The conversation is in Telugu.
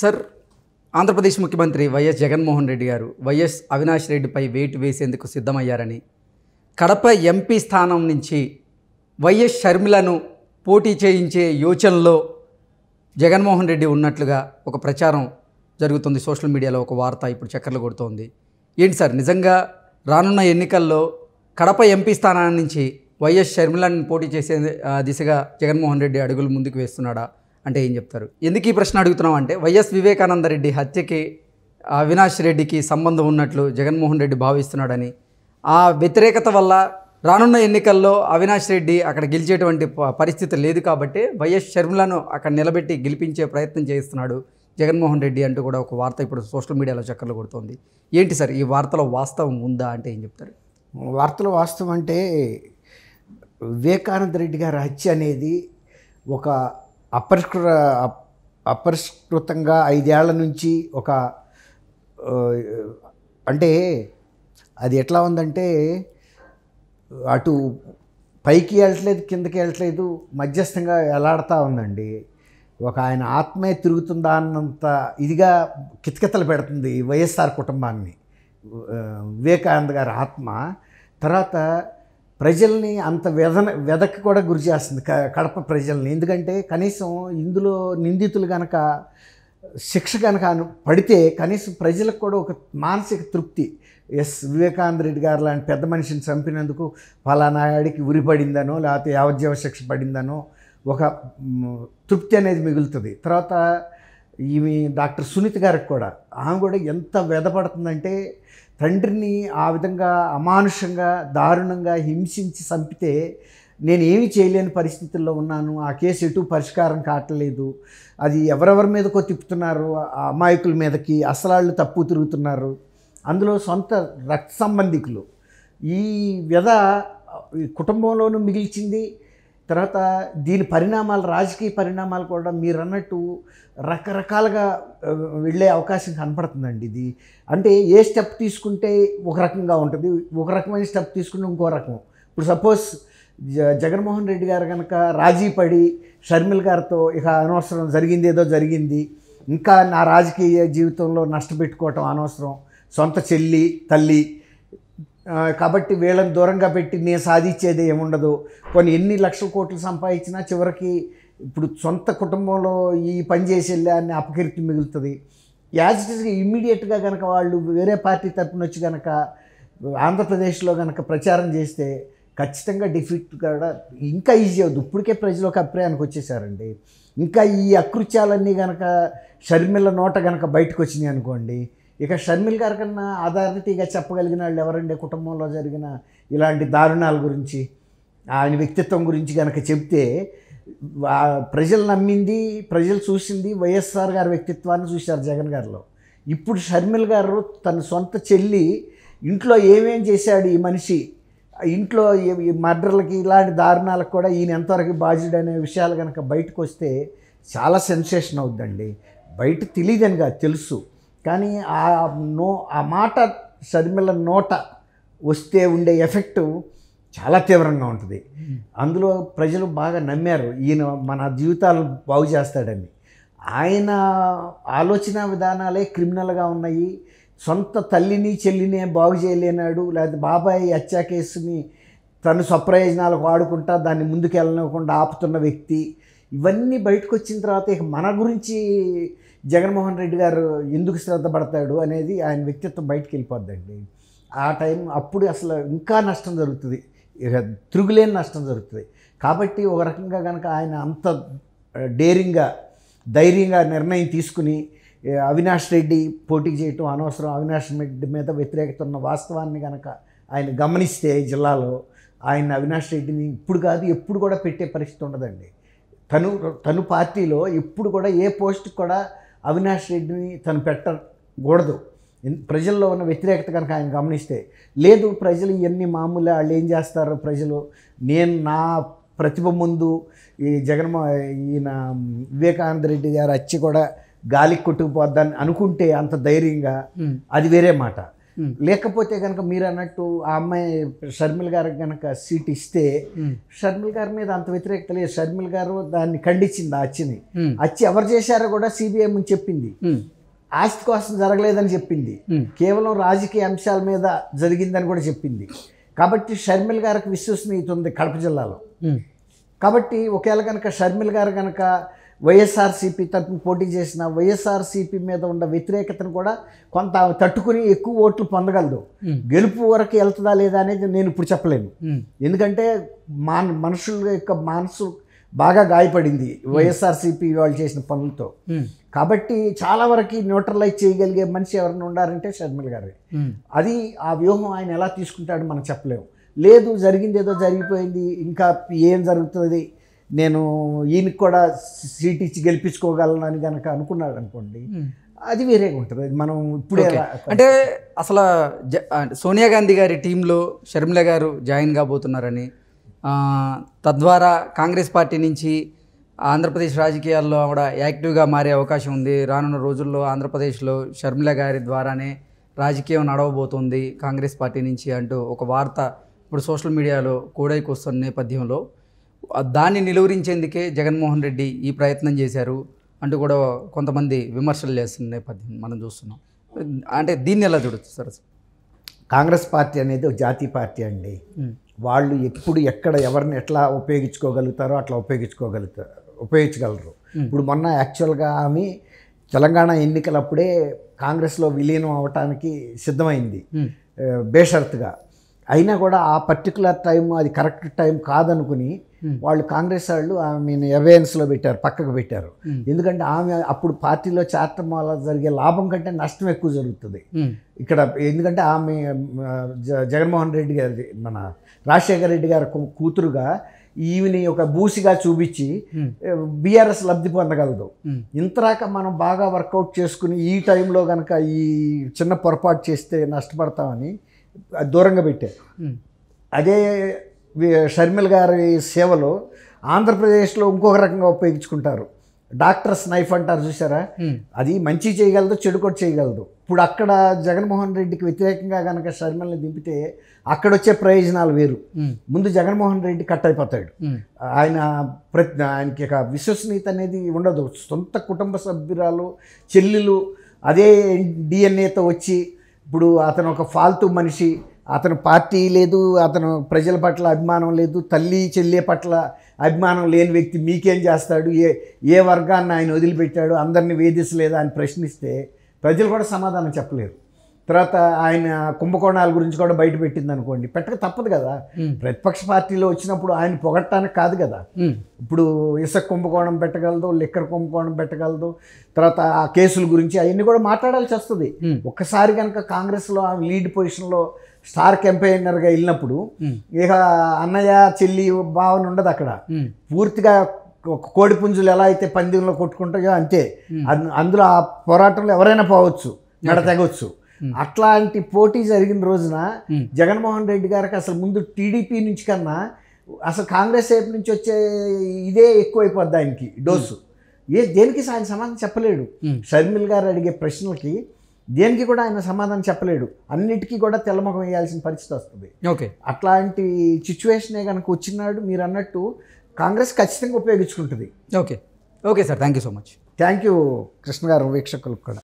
సార్ ఆంధ్రప్రదేశ్ ముఖ్యమంత్రి వైఎస్ జగన్మోహన్ రెడ్డి గారు వైఎస్ అవినాష్ రెడ్డిపై వేటు వేసేందుకు సిద్ధమయ్యారని కడప ఎంపీ స్థానం నుంచి వైఎస్ షర్మిలను పోటీ చేయించే యోచనలో జగన్మోహన్ రెడ్డి ఉన్నట్లుగా ఒక ప్రచారం జరుగుతుంది సోషల్ మీడియాలో ఒక వార్త ఇప్పుడు చక్కర్లు కొడుతోంది ఏంటి సార్ నిజంగా రానున్న ఎన్నికల్లో కడప ఎంపీ స్థానాన్ని నుంచి వైఎస్ షర్మిలను పోటీ చేసే దిశగా జగన్మోహన్ రెడ్డి అడుగులు ముందుకు వేస్తున్నాడా అంటే ఏం చెప్తారు ఎందుకు ఈ ప్రశ్న అడుగుతున్నాం అంటే వైఎస్ వివేకానందరెడ్డి హత్యకి అవినాష్ రెడ్డికి సంబంధం ఉన్నట్లు జగన్మోహన్ రెడ్డి భావిస్తున్నాడని ఆ వ్యతిరేకత వల్ల రానున్న ఎన్నికల్లో అవినాష్ రెడ్డి అక్కడ గెలిచేటువంటి పరిస్థితి లేదు కాబట్టి వైఎస్ షర్మిలను అక్కడ నిలబెట్టి గెలిపించే ప్రయత్నం చేస్తున్నాడు జగన్మోహన్ రెడ్డి అంటూ కూడా ఒక వార్త ఇప్పుడు సోషల్ మీడియాలో చక్కర్లు కొడుతోంది ఏంటి సార్ ఈ వార్తలో వాస్తవం ఉందా అంటే ఏం చెప్తారు వార్తలో వాస్తవం అంటే వివేకానంద రెడ్డి గారి హత్య అనేది ఒక అపరిష్కృ అపరిష్కృతంగా ఐదేళ్ల నుంచి ఒక అంటే అది ఎట్లా ఉందంటే అటు పైకి వెళ్ళట్లేదు కిందకి వెళ్ళట్లేదు మధ్యస్థంగా ఎలాడుతూ ఉందండి ఒక ఆయన ఆత్మే తిరుగుతుందా అన్నంత ఇదిగా కితకితలు పెడుతుంది వైఎస్ఆర్ కుటుంబాన్ని వివేకానంద గారి ఆత్మ తర్వాత ప్రజల్ని అంత వెదన వెదక్కి కూడా గురి చేస్తుంది కడప ప్రజల్ని ఎందుకంటే కనీసం ఇందులో నిందితులు కనుక శిక్ష కనుక పడితే కనీసం ప్రజలకు కూడా ఒక మానసిక తృప్తి ఎస్ వివేకానంద రెడ్డి గారు లాంటి పెద్ద మనిషిని చంపినందుకు ఫలానా ఆడికి ఉరి పడిందనో లేకపోతే యావజ్జీవ శిక్ష పడిందనో ఒక తృప్తి అనేది మిగులుతుంది తర్వాత ఈమె డాక్టర్ సునీత గారికి కూడా ఆమె కూడా ఎంత వెదపడుతుందంటే తండ్రిని ఆ విధంగా అమానుషంగా దారుణంగా హింసించి చంపితే నేనేమి చేయలేని పరిస్థితుల్లో ఉన్నాను ఆ కేసు ఎటు పరిష్కారం కావట్లేదు అది ఎవరెవరి మీదకో తిప్పుతున్నారు ఆ అమాయకుల మీదకి అసలాళ్ళు తప్పు తిరుగుతున్నారు అందులో సొంత రక్త సంబంధికులు ఈ వ్యధ కుటుంబంలోనూ మిగిల్చింది తర్వాత దీని పరిణామాలు రాజకీయ పరిణామాలు కూడా మీరు అన్నట్టు రకరకాలుగా వెళ్ళే అవకాశం కనపడుతుందండి ఇది అంటే ఏ స్టెప్ తీసుకుంటే ఒక రకంగా ఉంటుంది ఒక రకమైన స్టెప్ తీసుకుంటే ఇంకో రకం ఇప్పుడు సపోజ్ జగన్మోహన్ రెడ్డి గారు కనుక రాజీ పడి షర్మిల్ గారితో ఇక అనవసరం జరిగింది ఏదో జరిగింది ఇంకా నా రాజకీయ జీవితంలో నష్టపెట్టుకోవటం అనవసరం సొంత చెల్లి తల్లి కాబట్టి వీళ్ళని దూరంగా పెట్టి నేను సాధించేది ఏముండదు కొన్ని ఎన్ని లక్షల కోట్లు సంపాదించినా చివరికి ఇప్పుడు సొంత కుటుంబంలో ఈ పని చేసి వెళ్ళే అపకీర్తి మిగులుతుంది యాజ్ ఇట్ ఇమ్మీడియట్గా కనుక వాళ్ళు వేరే పార్టీ తరపున వచ్చి కనుక ఆంధ్రప్రదేశ్లో కనుక ప్రచారం చేస్తే ఖచ్చితంగా డిఫీట్ కూడా ఇంకా ఈజీ అవుతుంది ఇప్పటికే ప్రజలు ఒక అభిప్రాయానికి వచ్చేసారండి ఇంకా ఈ అకృత్యాలన్నీ కనుక షర్మిల నోట కనుక బయటకు వచ్చినాయి అనుకోండి ఇక షర్మిల్ గారి కన్నా అథారిటీగా చెప్పగలిగిన వాళ్ళు ఎవరండి కుటుంబంలో జరిగిన ఇలాంటి దారుణాల గురించి ఆయన వ్యక్తిత్వం గురించి కనుక చెప్తే ప్రజలు నమ్మింది ప్రజలు చూసింది వైఎస్ఆర్ గారి వ్యక్తిత్వాన్ని చూశారు జగన్ గారిలో ఇప్పుడు షర్మిల్ గారు తన సొంత చెల్లి ఇంట్లో ఏమేం చేశాడు ఈ మనిషి ఇంట్లో మర్డర్లకి ఇలాంటి దారుణాలకు కూడా ఈయన ఎంతవరకు బాధ్యుడు అనే విషయాలు కనుక బయటకు వస్తే చాలా సెన్సేషన్ అవుద్దండి బయట తెలియదని కాదు తెలుసు కానీ ఆ నో ఆ మాట సర్మిల నోట వస్తే ఉండే ఎఫెక్టు చాలా తీవ్రంగా ఉంటుంది అందులో ప్రజలు బాగా నమ్మారు ఈయన మన జీవితాలు బాగు చేస్తాడని ఆయన ఆలోచన విధానాలే క్రిమినల్గా ఉన్నాయి సొంత తల్లిని చెల్లినే బాగు చేయలేనాడు లేకపోతే బాబాయ్ హత్యా కేసుని తను స్వప్రయోజనాలకు వాడుకుంటా దాన్ని ముందుకెళ్ళనివ్వకుండా ఆపుతున్న వ్యక్తి ఇవన్నీ బయటకు వచ్చిన తర్వాత ఇక మన గురించి జగన్మోహన్ రెడ్డి గారు ఎందుకు శ్రద్ధ పడతాడు అనేది ఆయన వ్యక్తిత్వం బయటకు వెళ్ళిపోద్దండి ఆ టైం అప్పుడు అసలు ఇంకా నష్టం జరుగుతుంది తిరుగులేని నష్టం జరుగుతుంది కాబట్టి ఒక రకంగా కనుక ఆయన అంత డేరింగ్గా ధైర్యంగా నిర్ణయం తీసుకుని అవినాష్ రెడ్డి పోటీ చేయటం అనవసరం అవినాష్ రెడ్డి మీద వ్యతిరేకత ఉన్న వాస్తవాన్ని కనుక ఆయన గమనిస్తే జిల్లాలో ఆయన అవినాష్ రెడ్డిని ఇప్పుడు కాదు ఎప్పుడు కూడా పెట్టే పరిస్థితి ఉండదండి తను తను పార్టీలో ఎప్పుడు కూడా ఏ పోస్ట్ కూడా అవినాష్ రెడ్డిని తను పెట్టకూడదు ప్రజల్లో ఉన్న వ్యతిరేకత కనుక ఆయన గమనిస్తే లేదు ప్రజలు ఇవన్నీ మామూలు వాళ్ళు ఏం చేస్తారు ప్రజలు నేను నా ప్రతిభ ముందు ఈ జగన్మో ఈయన వివేకానంద రెడ్డి గారు వచ్చి కూడా గాలికి కొట్టుకుపోద్దని అనుకుంటే అంత ధైర్యంగా అది వేరే మాట Hmm. లేకపోతే కనుక మీరు అన్నట్టు ఆ అమ్మాయి షర్మిల్ గారికి కనుక సీట్ ఇస్తే hmm. షర్మిల్ గారి మీద అంత వ్యతిరేకత లేదు షర్మిల్ గారు దాన్ని ఖండించింది ఆ అచ్చిని hmm. అచ్చి ఎవరు చేశారో కూడా సిబిఐ ముందు చెప్పింది ఆస్తి కోసం జరగలేదని చెప్పింది కేవలం రాజకీయ అంశాల మీద జరిగిందని కూడా చెప్పింది కాబట్టి షర్మిల్ గారికి విశ్వసనీయత ఉంది కడప జిల్లాలో కాబట్టి ఒకవేళ కనుక షర్మిల్ గారు కనుక వైఎస్ఆర్సీపీ తరపున పోటీ చేసిన వైఎస్ఆర్సీపీ మీద ఉన్న వ్యతిరేకతను కూడా కొంత తట్టుకుని ఎక్కువ ఓట్లు పొందగలదు గెలుపు వరకు వెళ్తుందా లేదా అనేది నేను ఇప్పుడు చెప్పలేను ఎందుకంటే మా మనుషుల యొక్క మనసు బాగా గాయపడింది వైఎస్ఆర్సీపీ వాళ్ళు చేసిన పనులతో కాబట్టి చాలా వరకు న్యూట్రలైజ్ చేయగలిగే మనిషి ఎవరైనా ఉండారంటే షర్మిల గారు అది ఆ వ్యూహం ఆయన ఎలా తీసుకుంటాడో మనం చెప్పలేము లేదు జరిగింది ఏదో జరిగిపోయింది ఇంకా ఏం జరుగుతుంది నేను ఈయనకి కూడా సీట్ ఇచ్చి గెలిపించుకోగలనని కనుక అనుకున్నాడు అనుకోండి hmm. అది వేరే ఉంటుంది మనం ఇప్పుడే అంటే అసలు సోనియా గాంధీ గారి టీంలో షర్మిల గారు జాయిన్ కాబోతున్నారని తద్వారా కాంగ్రెస్ పార్టీ నుంచి ఆంధ్రప్రదేశ్ రాజకీయాల్లో కూడా యాక్టివ్గా మారే అవకాశం ఉంది రానున్న రోజుల్లో ఆంధ్రప్రదేశ్లో షర్మిల గారి ద్వారానే రాజకీయం నడవబోతోంది కాంగ్రెస్ పార్టీ నుంచి అంటూ ఒక వార్త ఇప్పుడు సోషల్ మీడియాలో కూడైకి వస్తున్న నేపథ్యంలో దాన్ని నిలువరించేందుకే జగన్మోహన్ రెడ్డి ఈ ప్రయత్నం చేశారు అంటూ కూడా కొంతమంది విమర్శలు చేస్తున్న నేపథ్యం మనం చూస్తున్నాం అంటే దీన్ని ఎలా చూడొచ్చు సార్ కాంగ్రెస్ పార్టీ అనేది ఒక జాతీయ పార్టీ అండి వాళ్ళు ఎప్పుడు ఎక్కడ ఎవరిని ఎట్లా ఉపయోగించుకోగలుగుతారో అట్లా ఉపయోగించుకోగలుగుతారు ఉపయోగించగలరు ఇప్పుడు మొన్న యాక్చువల్గా ఆమె తెలంగాణ ఎన్నికలప్పుడే కాంగ్రెస్లో విలీనం అవటానికి సిద్ధమైంది బేషరత్గా అయినా కూడా ఆ పర్టికులర్ టైం అది కరెక్ట్ టైం కాదనుకుని Hmm. వాళ్ళు కాంగ్రెస్ వాళ్ళు ఆమెను అవేర్నెస్లో పెట్టారు పక్కకు పెట్టారు hmm. ఎందుకంటే ఆమె అప్పుడు పార్టీలో చేరటం వల్ల జరిగే లాభం కంటే నష్టం ఎక్కువ జరుగుతుంది hmm. ఇక్కడ ఎందుకంటే ఆమె జగన్మోహన్ రెడ్డి గారి మన రాజశేఖర రెడ్డి గారి కూతురుగా ఈవిని ఒక బూసిగా చూపించి బీఆర్ఎస్ లబ్ధి పొందగలదు ఇంతరాక మనం బాగా వర్కౌట్ చేసుకుని ఈ టైంలో కనుక ఈ చిన్న పొరపాటు చేస్తే నష్టపడతామని దూరంగా పెట్టారు అదే షర్మిల్ గారి సేవలు ఆంధ్రప్రదేశ్లో ఇంకొక రకంగా ఉపయోగించుకుంటారు డాక్టర్స్ నైఫ్ అంటారు చూసారా అది మంచి చేయగలదు చెడు కూడా చేయగలదు ఇప్పుడు అక్కడ జగన్మోహన్ రెడ్డికి వ్యతిరేకంగా కనుక షర్మిల్ని దింపితే అక్కడ వచ్చే ప్రయోజనాలు వేరు ముందు జగన్మోహన్ రెడ్డి కట్ అయిపోతాడు ఆయన ప్రతి ఆయనకి విశ్వసనీయత అనేది ఉండదు సొంత కుటుంబ సభ్యురాలు చెల్లెలు అదే డిఎన్ఏతో వచ్చి ఇప్పుడు అతను ఒక ఫాల్తూ మనిషి అతను పార్టీ లేదు అతను ప్రజల పట్ల అభిమానం లేదు తల్లి చెల్లె పట్ల అభిమానం లేని వ్యక్తి మీకేం చేస్తాడు ఏ ఏ వర్గాన్ని ఆయన వదిలిపెట్టాడు అందరిని వేధిస్తలేదా అని ప్రశ్నిస్తే ప్రజలు కూడా సమాధానం చెప్పలేరు తర్వాత ఆయన కుంభకోణాల గురించి కూడా బయట పెట్టింది అనుకోండి పెట్టక తప్పదు కదా ప్రతిపక్ష పార్టీలో వచ్చినప్పుడు ఆయన పొగట్టడానికి కాదు కదా ఇప్పుడు ఇసుక కుంభకోణం పెట్టగలదు లిక్కర్ కుంభకోణం పెట్టగలదు తర్వాత ఆ కేసుల గురించి అవన్నీ కూడా మాట్లాడాల్సి వస్తుంది ఒక్కసారి కనుక కాంగ్రెస్లో ఆమె లీడ్ పొజిషన్లో స్టార్ క్యాంపెయినర్గా వెళ్ళినప్పుడు ఇక అన్నయ్య చెల్లి భావన ఉండదు అక్కడ పూర్తిగా కోడి పుంజులు ఎలా అయితే పందిలో కొట్టుకుంటాయో అంతే అందులో ఆ పోరాటంలో ఎవరైనా పోవచ్చు నడతెగవచ్చు Hmm. అట్లాంటి పోటీ జరిగిన రోజున hmm. జగన్మోహన్ రెడ్డి గారికి అసలు ముందు టీడీపీ నుంచి కన్నా అసలు కాంగ్రెస్ వైపు నుంచి వచ్చే ఇదే ఎక్కువైపోద్ది ఆయనకి hmm. డోసు ఏ దేనికి ఆయన సమాధానం చెప్పలేడు షర్మిల్ గారు అడిగే ప్రశ్నలకి దేనికి కూడా ఆయన సమాధానం చెప్పలేడు అన్నిటికీ కూడా తెల్లముఖం వేయాల్సిన పరిస్థితి వస్తుంది ఓకే అట్లాంటి సిచ్యువేషనే కనుక వచ్చినాడు మీరు అన్నట్టు కాంగ్రెస్ ఖచ్చితంగా ఉపయోగించుకుంటుంది okay okay sir thank you so much thank you Krishna garu వీక్షకులకు కూడా